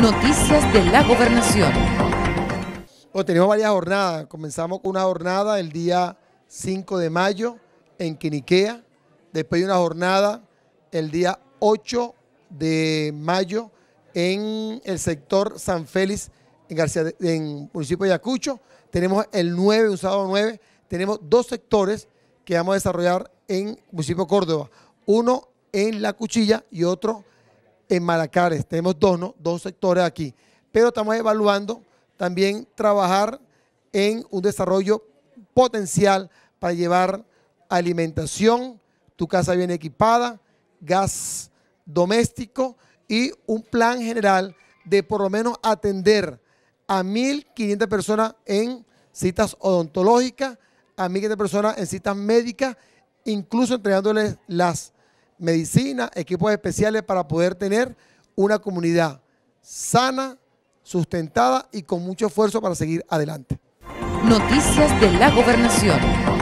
Noticias de la Gobernación. Oh, tenemos varias jornadas. Comenzamos con una jornada el día 5 de mayo en Quiniquea. Después de una jornada el día 8 de mayo en el sector San Félix, en, García, en municipio de Ayacucho. Tenemos el 9, un sábado 9. Tenemos dos sectores que vamos a desarrollar en municipio Córdoba. Uno en La Cuchilla y otro en en Malacares. Tenemos dos, dos sectores aquí. Pero estamos evaluando también trabajar en un desarrollo potencial para llevar alimentación, tu casa bien equipada, gas doméstico y un plan general de por lo menos atender a 1.500 personas en citas odontológicas, a 1.500 personas en citas médicas, incluso entregándoles las medicina, equipos especiales para poder tener una comunidad sana, sustentada y con mucho esfuerzo para seguir adelante. Noticias de la Gobernación.